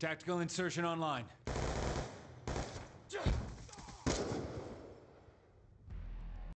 Tactical insertion online.